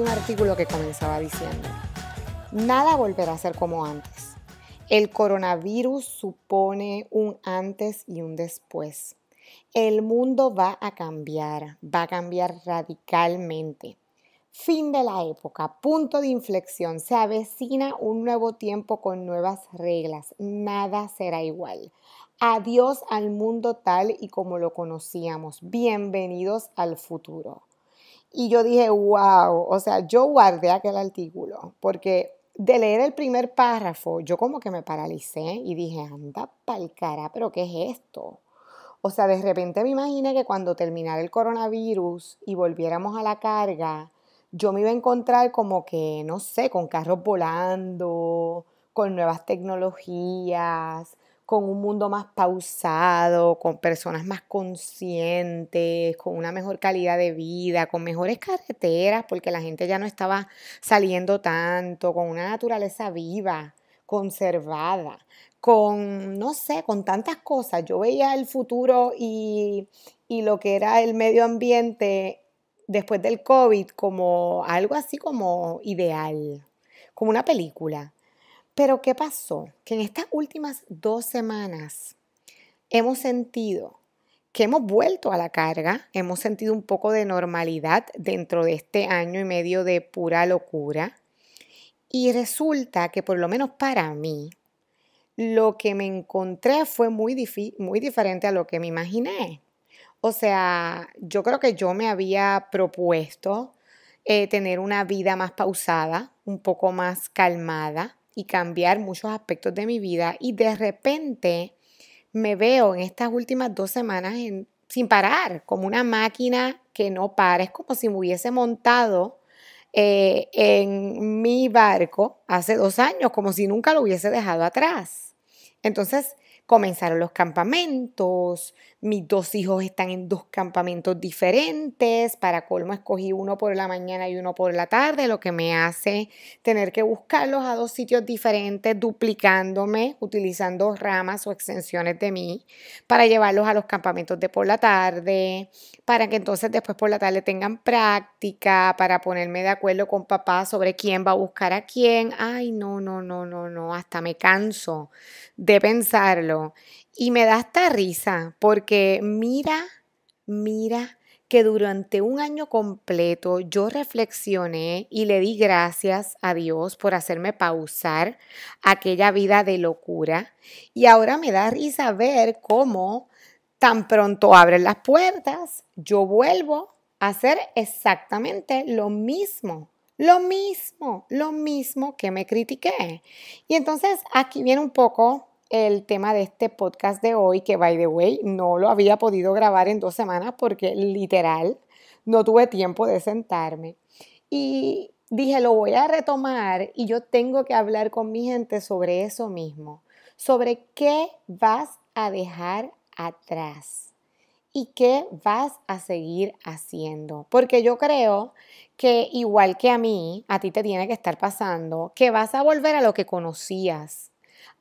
un artículo que comenzaba diciendo, nada volverá a ser como antes. El coronavirus supone un antes y un después. El mundo va a cambiar, va a cambiar radicalmente. Fin de la época, punto de inflexión, se avecina un nuevo tiempo con nuevas reglas, nada será igual. Adiós al mundo tal y como lo conocíamos, bienvenidos al futuro. Y yo dije, wow, o sea, yo guardé aquel artículo porque de leer el primer párrafo, yo como que me paralicé y dije, anda pa'l cara, pero ¿qué es esto? O sea, de repente me imaginé que cuando terminara el coronavirus y volviéramos a la carga, yo me iba a encontrar como que, no sé, con carros volando, con nuevas tecnologías, con un mundo más pausado, con personas más conscientes, con una mejor calidad de vida, con mejores carreteras, porque la gente ya no estaba saliendo tanto, con una naturaleza viva, conservada, con, no sé, con tantas cosas. Yo veía el futuro y, y lo que era el medio ambiente después del COVID como algo así como ideal, como una película. Pero ¿qué pasó? Que en estas últimas dos semanas hemos sentido que hemos vuelto a la carga, hemos sentido un poco de normalidad dentro de este año y medio de pura locura. Y resulta que por lo menos para mí, lo que me encontré fue muy, muy diferente a lo que me imaginé. O sea, yo creo que yo me había propuesto eh, tener una vida más pausada, un poco más calmada, y cambiar muchos aspectos de mi vida y de repente me veo en estas últimas dos semanas sin parar, como una máquina que no para, es como si me hubiese montado eh, en mi barco hace dos años, como si nunca lo hubiese dejado atrás. Entonces, comenzaron los campamentos, mis dos hijos están en dos campamentos diferentes, para colmo escogí uno por la mañana y uno por la tarde, lo que me hace tener que buscarlos a dos sitios diferentes, duplicándome, utilizando ramas o extensiones de mí, para llevarlos a los campamentos de por la tarde, para que entonces después por la tarde tengan práctica, para ponerme de acuerdo con papá sobre quién va a buscar a quién. Ay, no, no, no, no, no, hasta me canso de pensarlo y me da esta risa porque mira, mira que durante un año completo yo reflexioné y le di gracias a Dios por hacerme pausar aquella vida de locura. Y ahora me da risa ver cómo tan pronto abren las puertas, yo vuelvo a hacer exactamente lo mismo, lo mismo, lo mismo que me critiqué. Y entonces aquí viene un poco el tema de este podcast de hoy, que by the way, no lo había podido grabar en dos semanas porque literal no tuve tiempo de sentarme. Y dije, lo voy a retomar y yo tengo que hablar con mi gente sobre eso mismo, sobre qué vas a dejar atrás y qué vas a seguir haciendo. Porque yo creo que igual que a mí, a ti te tiene que estar pasando que vas a volver a lo que conocías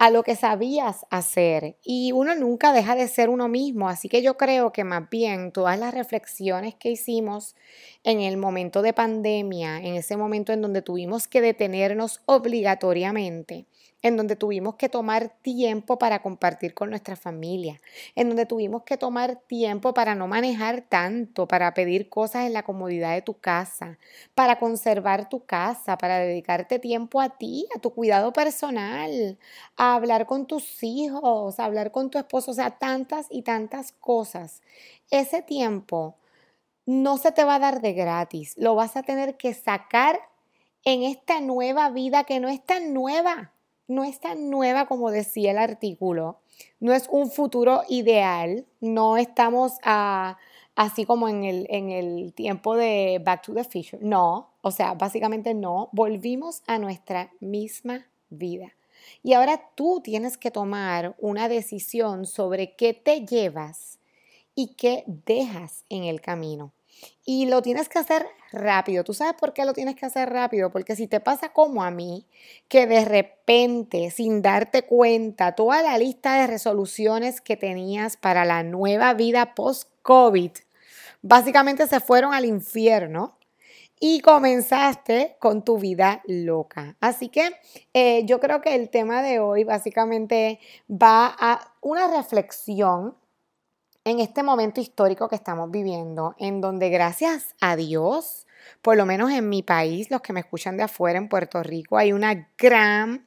a lo que sabías hacer y uno nunca deja de ser uno mismo, así que yo creo que más bien todas las reflexiones que hicimos en el momento de pandemia, en ese momento en donde tuvimos que detenernos obligatoriamente en donde tuvimos que tomar tiempo para compartir con nuestra familia, en donde tuvimos que tomar tiempo para no manejar tanto, para pedir cosas en la comodidad de tu casa, para conservar tu casa, para dedicarte tiempo a ti, a tu cuidado personal, a hablar con tus hijos, a hablar con tu esposo, o sea, tantas y tantas cosas. Ese tiempo no se te va a dar de gratis, lo vas a tener que sacar en esta nueva vida que no es tan nueva no es tan nueva como decía el artículo, no es un futuro ideal, no estamos así como en el, en el tiempo de Back to the Future, no, o sea, básicamente no, volvimos a nuestra misma vida. Y ahora tú tienes que tomar una decisión sobre qué te llevas y qué dejas en el camino. Y lo tienes que hacer rápido. ¿Tú sabes por qué lo tienes que hacer rápido? Porque si te pasa como a mí, que de repente, sin darte cuenta, toda la lista de resoluciones que tenías para la nueva vida post-COVID, básicamente se fueron al infierno y comenzaste con tu vida loca. Así que eh, yo creo que el tema de hoy básicamente va a una reflexión en este momento histórico que estamos viviendo, en donde gracias a Dios, por lo menos en mi país, los que me escuchan de afuera, en Puerto Rico, hay una gran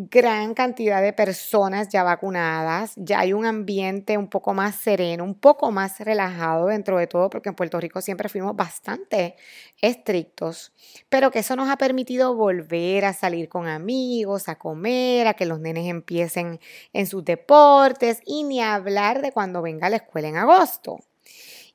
gran cantidad de personas ya vacunadas, ya hay un ambiente un poco más sereno, un poco más relajado dentro de todo, porque en Puerto Rico siempre fuimos bastante estrictos, pero que eso nos ha permitido volver a salir con amigos, a comer, a que los nenes empiecen en sus deportes y ni hablar de cuando venga la escuela en agosto.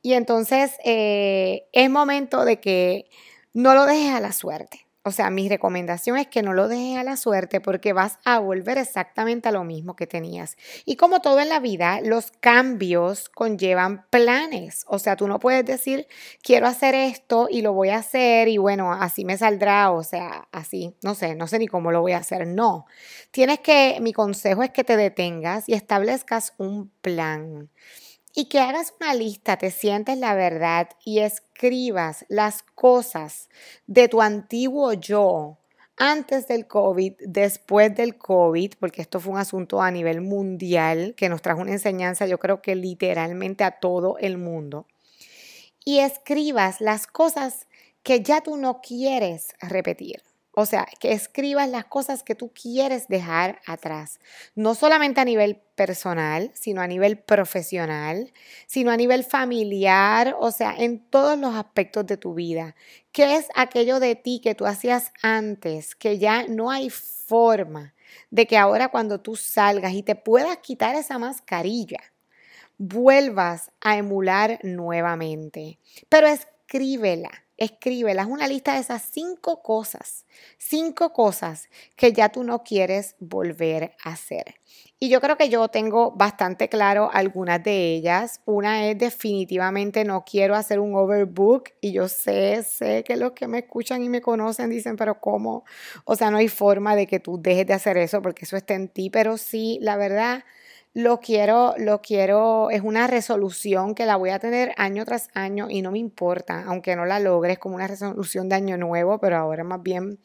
Y entonces eh, es momento de que no lo dejes a la suerte o sea, mi recomendación es que no lo dejes a la suerte porque vas a volver exactamente a lo mismo que tenías. Y como todo en la vida, los cambios conllevan planes. O sea, tú no puedes decir, quiero hacer esto y lo voy a hacer y bueno, así me saldrá. O sea, así, no sé, no sé ni cómo lo voy a hacer. No. Tienes que, mi consejo es que te detengas y establezcas un plan y que hagas una lista, te sientes la verdad y escribas las cosas de tu antiguo yo antes del COVID, después del COVID, porque esto fue un asunto a nivel mundial que nos trajo una enseñanza, yo creo que literalmente a todo el mundo. Y escribas las cosas que ya tú no quieres repetir. O sea, que escribas las cosas que tú quieres dejar atrás, no solamente a nivel personal, sino a nivel profesional, sino a nivel familiar, o sea, en todos los aspectos de tu vida. ¿Qué es aquello de ti que tú hacías antes, que ya no hay forma de que ahora cuando tú salgas y te puedas quitar esa mascarilla, vuelvas a emular nuevamente? Pero escríbela escríbelas, una lista de esas cinco cosas, cinco cosas que ya tú no quieres volver a hacer. Y yo creo que yo tengo bastante claro algunas de ellas. Una es definitivamente no quiero hacer un overbook y yo sé, sé que los que me escuchan y me conocen dicen, pero ¿cómo? O sea, no hay forma de que tú dejes de hacer eso porque eso está en ti, pero sí, la verdad lo quiero, lo quiero, es una resolución que la voy a tener año tras año y no me importa, aunque no la logres como una resolución de año nuevo, pero ahora más bien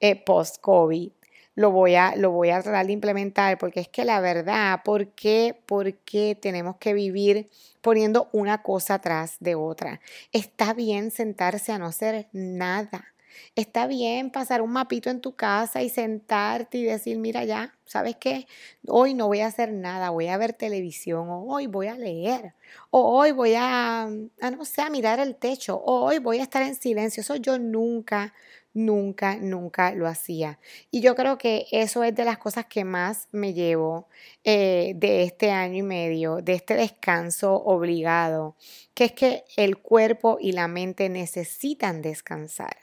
eh, post-COVID. Lo voy, a, lo voy a tratar de implementar porque es que la verdad, ¿por qué, ¿por qué tenemos que vivir poniendo una cosa atrás de otra? Está bien sentarse a no hacer nada Está bien pasar un mapito en tu casa y sentarte y decir, mira ya, ¿sabes qué? Hoy no voy a hacer nada, voy a ver televisión, o hoy voy a leer, o hoy voy a, no sé, a mirar el techo, o hoy voy a estar en silencio. Eso yo nunca, nunca, nunca lo hacía. Y yo creo que eso es de las cosas que más me llevo eh, de este año y medio, de este descanso obligado, que es que el cuerpo y la mente necesitan descansar.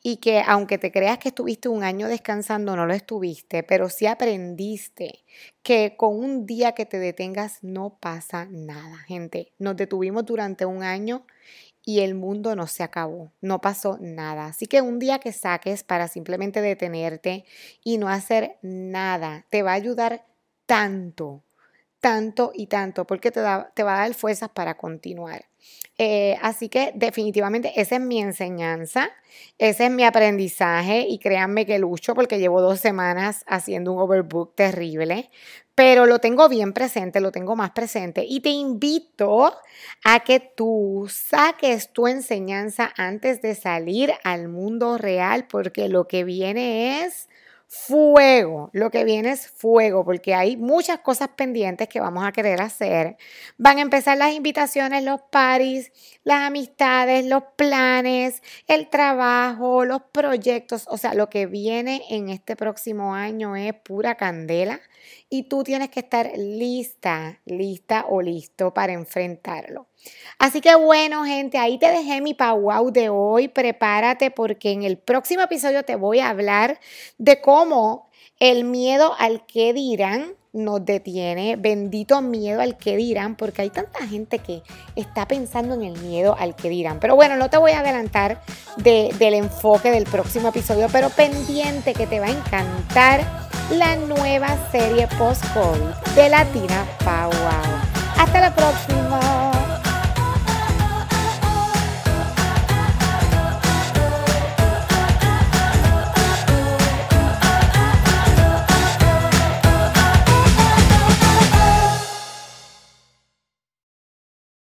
Y que aunque te creas que estuviste un año descansando, no lo estuviste, pero sí aprendiste que con un día que te detengas no pasa nada, gente. Nos detuvimos durante un año y el mundo no se acabó, no pasó nada. Así que un día que saques para simplemente detenerte y no hacer nada, te va a ayudar tanto, tanto y tanto, porque te, te va a dar fuerzas para continuar. Eh, así que definitivamente esa es mi enseñanza, ese es mi aprendizaje y créanme que lucho porque llevo dos semanas haciendo un overbook terrible, pero lo tengo bien presente, lo tengo más presente y te invito a que tú saques tu enseñanza antes de salir al mundo real porque lo que viene es fuego, lo que viene es fuego, porque hay muchas cosas pendientes que vamos a querer hacer. Van a empezar las invitaciones, los paris, las amistades, los planes, el trabajo, los proyectos, o sea, lo que viene en este próximo año es pura candela, y tú tienes que estar lista, lista o listo para enfrentarlo. Así que bueno, gente, ahí te dejé mi powwow de hoy. Prepárate porque en el próximo episodio te voy a hablar de cómo el miedo al que dirán nos detiene. Bendito miedo al que dirán, porque hay tanta gente que está pensando en el miedo al que dirán. Pero bueno, no te voy a adelantar del enfoque del próximo episodio, pero pendiente que te va a encantar la nueva serie post-COVID de Latina Power. Hasta la próxima.